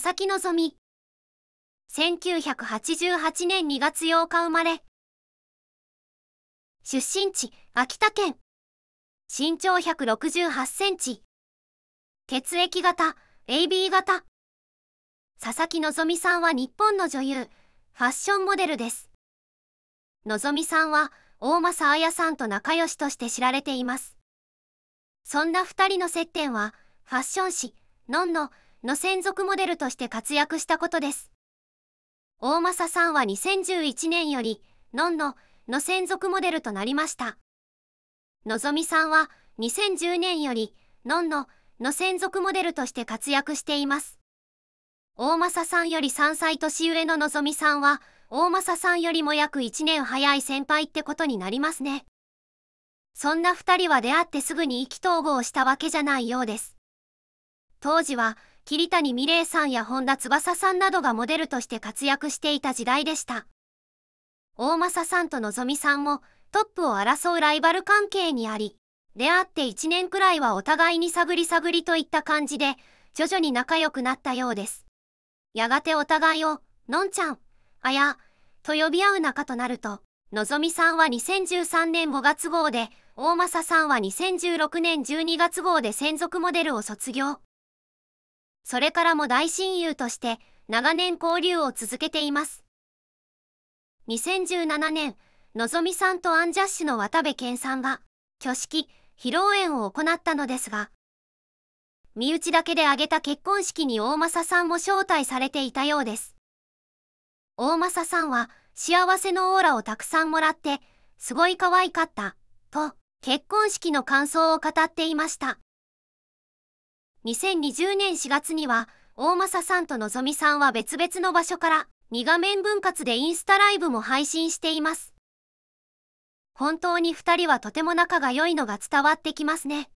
佐々木希。1988年2月8日生まれ。出身地、秋田県。身長168センチ。血液型、AB 型。佐々木希さんは日本の女優、ファッションモデルです。希さんは、大政彩さんと仲良しとして知られています。そんな2人の接点は、ファッション誌、のんのの専属モデルとして活躍したことです。大政さんは2011年より、のんのの専属モデルとなりました。のぞみさんは2010年より、のんのの専属モデルとして活躍しています。大政さんより3歳年上ののぞみさんは、大政さんよりも約1年早い先輩ってことになりますね。そんな二人は出会ってすぐに意気投合したわけじゃないようです。当時は、桐谷美玲さんや本田翼さんなどがモデルとして活躍していた時代でした。大政さんとのぞみさんもトップを争うライバル関係にあり、出会って1年くらいはお互いに探り探りといった感じで、徐々に仲良くなったようです。やがてお互いを、のんちゃん、あや、と呼び合う仲となると、のぞみさんは2013年5月号で、大政さんは2016年12月号で専属モデルを卒業。それからも大親友として長年交流を続けています。2017年、のぞみさんとアンジャッシュの渡部健さんが、挙式、披露宴を行ったのですが、身内だけで挙げた結婚式に大政さんも招待されていたようです。大政さんは、幸せのオーラをたくさんもらって、すごい可愛かった、と、結婚式の感想を語っていました。2020年4月には大政さんとのぞみさんは別々の場所から2画面分割でインスタライブも配信しています。本当に2人はとても仲が良いのが伝わってきますね。